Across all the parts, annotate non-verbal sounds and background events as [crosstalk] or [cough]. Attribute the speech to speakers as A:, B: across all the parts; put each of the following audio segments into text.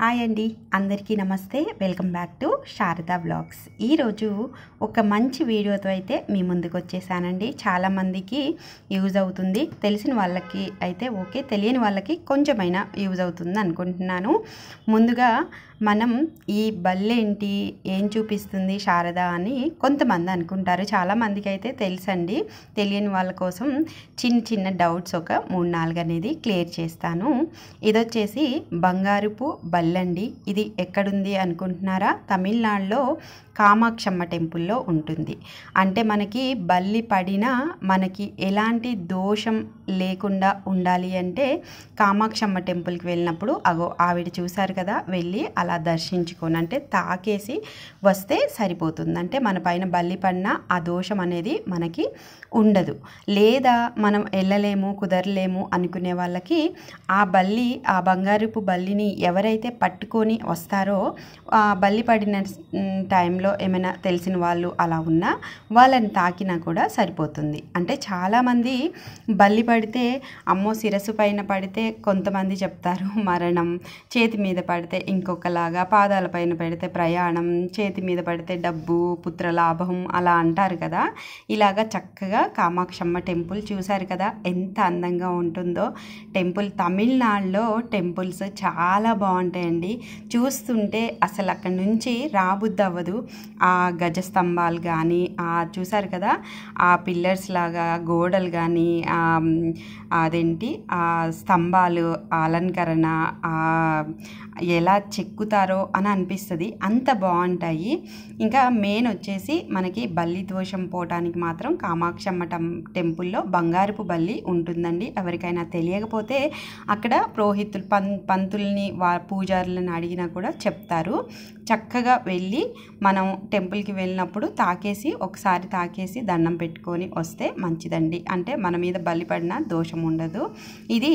A: hi అండి అందరికీ నమస్తే welcome back to Sharada vlogs ఈరోజు ఒక మంచి వీడియోతో అయితే మీ ముందుకు వచ్చేసానండి చాలామందికి యూజ్ అవుతుంది తెలిసిన వాళ్ళకి అయితే ఓకే తెలియని వాళ్ళకి కొంచెమైనా యూజ్ అవుతుంది అనుకుంటున్నాను ముందుగా మనం ఈ బల్లేంటి ఏం చూపిస్తుంది శారద అని కొంతమంది అనుకుంటారు చాలామందికి అయితే తెలుసండి తెలియని వాళ్ళ కోసం చిన్న చిన్న డౌట్స్ ఒక మూడు నాలుగు అనేది క్లియర్ చేస్తాను ఇదొచ్చేసి బంగారుపు బల్లె వెళ్ళండి ఇది ఎక్కడుంది అనుకుంటున్నారా తమిళనాడులో కామాక్షమ్మ టెంపుల్లో ఉంటుంది అంటే మనకి బల్లి పడిన మనకి ఎలాంటి దోషం లేకుండా ఉండాలి అంటే కామాక్షమ్మ టెంపుల్కి వెళ్ళినప్పుడు అగో ఆవిడ చూశారు కదా వెళ్ళి అలా దర్శించుకొని అంటే తాకేసి వస్తే సరిపోతుంది అంటే మన పైన బల్లి పడిన ఆ దోషం అనేది మనకి ఉండదు లేదా మనం వెళ్ళలేము కుదరలేము అనుకునే వాళ్ళకి ఆ బల్లి ఆ బంగారుపు బల్లిని ఎవరైతే పట్టుకొని వస్తారో ఆ బల్లి పడిన టైంలో ఏమైనా తెలిసిన వాళ్ళు అలా ఉన్నా వాళ్ళని తాకినా కూడా సరిపోతుంది అంటే చాలామంది బల్లి పడితే అమ్మో శిరస్సు పైన పడితే కొంతమంది చెప్తారు [laughs] మరణం చేతి మీద పడితే ఇంకొకలాగా పాదాల పైన పెడితే ప్రయాణం చేతి మీద పడితే డబ్బు పుత్రలాభం అలా అంటారు కదా ఇలాగా చక్కగా కామాక్షమ్మ టెంపుల్ చూశారు కదా ఎంత అందంగా ఉంటుందో టెంపుల్ తమిళనాడులో టెంపుల్స్ చాలా బాగుంటాయండి చూస్తుంటే అసలు అక్కడి నుంచి రాబుద్ది అవ్వదు ఆ స్తంభాలు కానీ ఆ చూశారు కదా ఆ పిల్లర్స్ లాగా గోడలు కానీ అదేంటి ఆ స్తంభాలు అలంకరణ ఎలా చెక్కుతారో అని అనిపిస్తుంది అంత బాగుంటాయి ఇంకా మెయిన్ వచ్చేసి మనకి బల్లి దోషం పోవటానికి మాత్రం కామాక్షమ్మ టెంపుల్లో బంగారపు బల్లి ఉంటుందండి ఎవరికైనా తెలియకపోతే అక్కడ పురోహితులు పం పంతుల్ని వా పూజారులను అడిగినా కూడా చెప్తారు చక్కగా వెళ్ళి మనం టెంపుల్కి వెళ్ళినప్పుడు తాకేసి ఒకసారి తాకేసి దండం పెట్టుకొని వస్తే మంచిదండి అంటే మన మీద బలిపడిన దోషం ఉండదు ఇది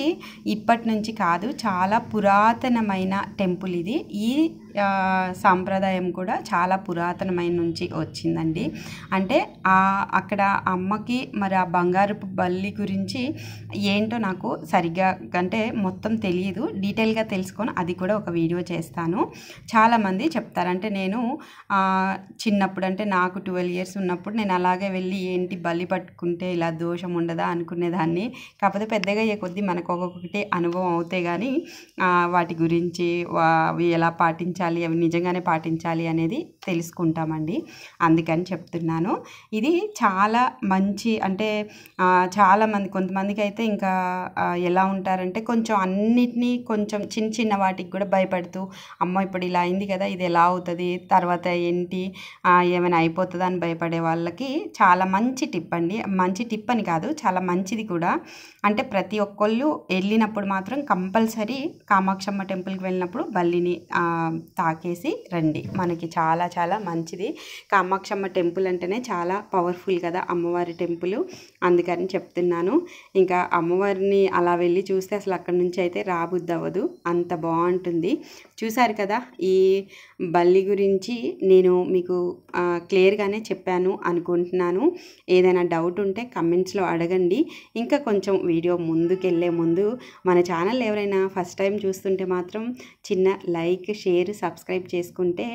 A: ఇప్పటి నుంచి కాదు చాలా పురాతనమైన టెంపుల్ ఇది ఈ సాంప్రదాయం కూడా చాలా పురాతనమైన నుంచి వచ్చిందండి అంటే ఆ అక్కడ అమ్మకి మరి ఆ బంగారపు బల్లి గురించి ఏంటో నాకు సరిగ్గా అంటే మొత్తం తెలియదు డీటెయిల్గా తెలుసుకొని అది కూడా ఒక వీడియో చేస్తాను చాలామంది చెప్తారంటే నేను చిన్నప్పుడు అంటే నాకు ట్వెల్వ్ ఇయర్స్ ఉన్నప్పుడు నేను అలాగే వెళ్ళి ఏంటి బల్లి పట్టుకుంటే ఇలా దోషం ఉండదా అనుకునేదాన్ని కాకపోతే పెద్దగా అయ్యే కొద్దీ మనకు ఒక్కొక్కటి అనుభవం అవుతే కానీ వాటి గురించి అవి ఎలా పాటించాలి పాటించాలి అవి నిజంగానే పాటించాలి అనేది తెలుసుకుంటామండి అందుకని చెప్తున్నాను ఇది చాలా మంచి అంటే చాలామంది కొంతమందికి అయితే ఇంకా ఎలా ఉంటారంటే కొంచెం అన్నిటినీ కొంచెం చిన్న చిన్న వాటికి కూడా భయపడుతూ అమ్మ ఇప్పుడు ఇలా అయింది కదా ఇది ఎలా అవుతుంది తర్వాత ఏంటి ఏమైనా అయిపోతుందా అని భయపడే వాళ్ళకి చాలా మంచి టిప్ అండి మంచి టిప్ అని కాదు చాలా మంచిది కూడా అంటే ప్రతి ఒక్కళ్ళు వెళ్ళినప్పుడు మాత్రం కంపల్సరీ కామాక్షమ్మ టెంపుల్కి వెళ్ళినప్పుడు బల్లిని తాకేసి రండి మనకి చాలా చాలా మంచిది కామాక్షమ్మ టెంపుల్ అంటేనే చాలా పవర్ఫుల్ కదా అమ్మవారి టెంపుల్ అందుకని చెప్తున్నాను ఇంకా అమ్మవారిని అలా వెళ్ళి చూస్తే అసలు అక్కడి నుంచి అయితే రాబుద్దవ్వదు అంత బాగుంటుంది చూశారు కదా ఈ బల్లి గురించి నేను మీకు క్లియర్గానే చెప్పాను అనుకుంటున్నాను ఏదైనా డౌట్ ఉంటే కమెంట్స్లో అడగండి ఇంకా కొంచెం వీడియో ముందుకెళ్ళే ముందు మన ఛానల్ ఎవరైనా ఫస్ట్ టైం చూస్తుంటే మాత్రం చిన్న లైక్ షేర్ సబ్స్క్రైబ్ చేసుకుంటే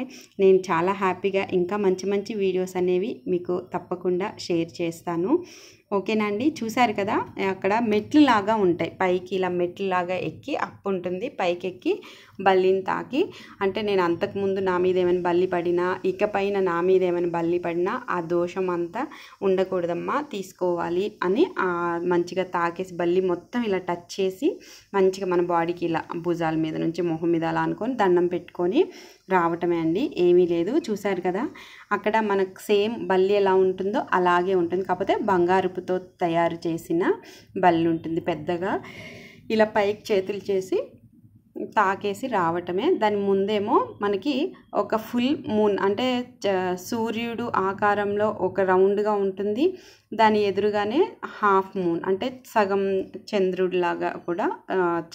A: నేను చాలా హ్యాపీగా ఇంకా మంచి మంచి వీడియోస్ అనేవి మీకు తప్పకుండా షేర్ చేస్తాను ఓకేనా అండి చూసారు కదా అక్కడ మెట్లు లాగా ఉంటాయి పైకి ఇలా మెట్లు లాగా ఎక్కి అప్ ఉంటుంది పైకి ఎక్కి బల్లిని తాకి అంటే నేను అంతకుముందు నా మీద ఏమైనా బల్లి పడినా ఇకపైన నా మీద ఏమైనా బల్లి పడినా ఆ దోషం అంతా ఉండకూడదమ్మా తీసుకోవాలి అని మంచిగా తాకేసి బల్లి మొత్తం ఇలా టచ్ చేసి మంచిగా మన బాడీకి ఇలా భుజాల మీద నుంచి మొహం మీద అలా అనుకొని దండం పెట్టుకొని రావటమే అండి ఏమీ లేదు చూసారు కదా అక్కడ మనకు సేమ్ బల్లి ఎలా ఉంటుందో అలాగే ఉంటుంది కాకపోతే బంగారు పసుపుతో తయారు చేసిన బల్లి ఉంటుంది పెద్దగా ఇలా పైకి చేతులు చేసి తాకేసి రావటమే దాని ముందేమో మనకి ఒక ఫుల్ మూన్ అంటే సూర్యుడు ఆకారంలో ఒక రౌండ్గా ఉంటుంది దాని ఎదురుగానే హాఫ్ మూన్ అంటే సగం చంద్రుడిలాగా కూడా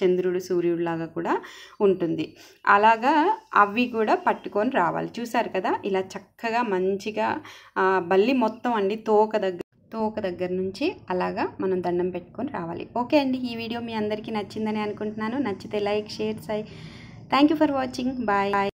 A: చంద్రుడు సూర్యుడిలాగా కూడా ఉంటుంది అలాగా అవి కూడా పట్టుకొని రావాలి చూసారు కదా ఇలా చక్కగా మంచిగా బల్లి మొత్తం అండి తోక దగ్గర తోక దగ్గర నుంచి అలాగా మనం దండం పెట్టుకొని రావాలి ఓకే అండి ఈ వీడియో మీ అందరికీ నచ్చిందని అనుకుంటున్నాను నచ్చితే లైక్ షేర్ సై థ్యాంక్ ఫర్ వాచింగ్ బాయ్